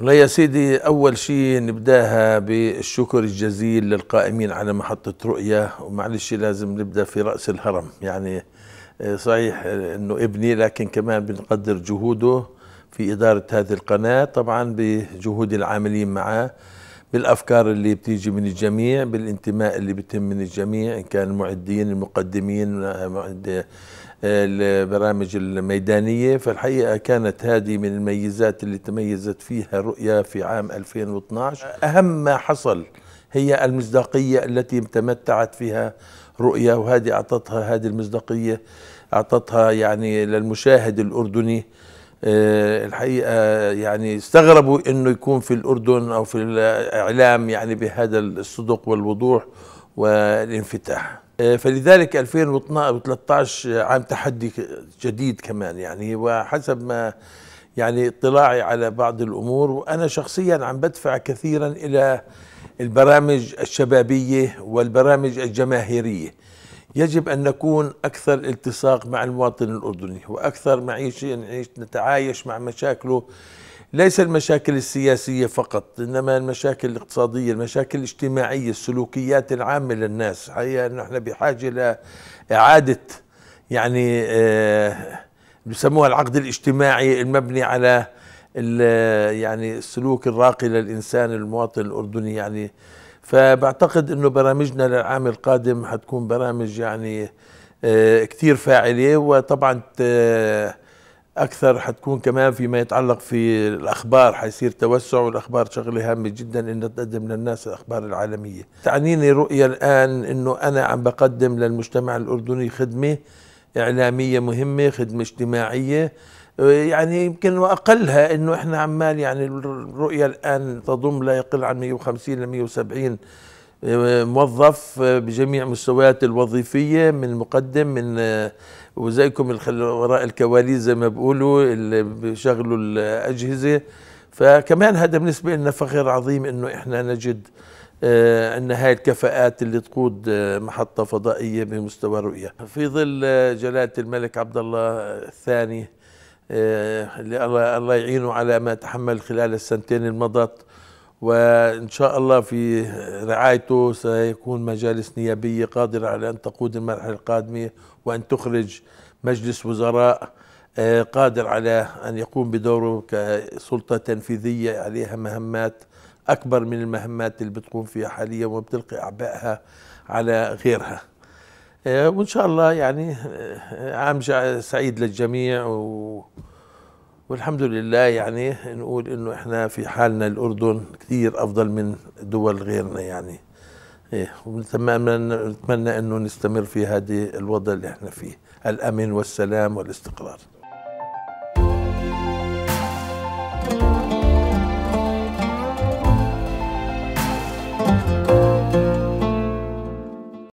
والله يا سيدي أول شيء نبداها بالشكر الجزيل للقائمين على محطة رؤية ومعلش لازم نبدأ في رأس الهرم يعني آه، صحيح آه، أنه ابني لكن كمان بنقدر جهوده في إدارة هذه القناة طبعا بجهود العاملين معه بالافكار اللي بتيجي من الجميع بالانتماء اللي بتم من الجميع ان كان المعدين المقدمين معد البرامج الميدانيه فالحقيقه كانت هذه من الميزات اللي تميزت فيها رؤيا في عام 2012 اهم ما حصل هي المصداقيه التي تمتعت فيها رؤيا وهذه اعطتها هذه المصداقيه اعطتها يعني للمشاهد الاردني آه، الحقيقه يعني استغربوا انه يكون في الاردن او في الاعلام يعني بهذا الصدق والوضوح والانفتاح آه، فلذلك 2013 عام تحدي جديد كمان يعني وحسب ما يعني اطلاعي على بعض الامور وانا شخصيا عم بدفع كثيرا الى البرامج الشبابيه والبرامج الجماهيريه يجب أن نكون أكثر التصاق مع المواطن الأردني وأكثر معيشة نتعايش مع مشاكله ليس المشاكل السياسية فقط إنما المشاكل الاقتصادية المشاكل الاجتماعية السلوكيات العامة للناس حقيقة نحن بحاجة لإعادة يعني آه، بسموها العقد الاجتماعي المبني على يعني السلوك الراقي للإنسان المواطن الأردني يعني فبعتقد انه برامجنا للعام القادم حتكون برامج يعني آه، كثير فاعله وطبعا آه، اكثر حتكون كمان فيما يتعلق في الاخبار حيصير توسع والاخبار شغله هامه جدا انها تقدم للناس الاخبار العالميه تعنيني رؤيه الان انه انا عم بقدم للمجتمع الاردني خدمه اعلاميه مهمه خدمه اجتماعيه يعني يمكن واقلها انه احنا عمال يعني الرؤيه الان تضم لا يقل عن 150 ل 170 موظف آه، بجميع مستويات الوظيفيه من مقدم من آه، وزيكم وراء الكواليس زي ما بيقولوا اللي بيشغلوا الاجهزه فكمان هذا بالنسبه لنا فخر عظيم انه احنا نجد عندنا آه، هاي الكفاءات اللي تقود محطه فضائيه بمستوى رؤيه في ظل جلاله الملك عبد الله الثاني آه، الله الله يعينه على ما تحمل خلال السنتين المضت وان شاء الله في رعايته سيكون مجالس نيابيه قادره على ان تقود المرحله القادمه وان تخرج مجلس وزراء آه، قادر على ان يقوم بدوره كسلطه تنفيذيه عليها مهمات اكبر من المهمات اللي بتقوم فيها حاليا وبتلقي اعبائها على غيرها آه، وان شاء الله يعني آه، آه، عام سعيد للجميع و والحمد لله يعني نقول انه احنا في حالنا الاردن كثير افضل من دول غيرنا يعني ايه ونتمنى انه نستمر في هذه الوضع اللي احنا فيه الامن والسلام والاستقرار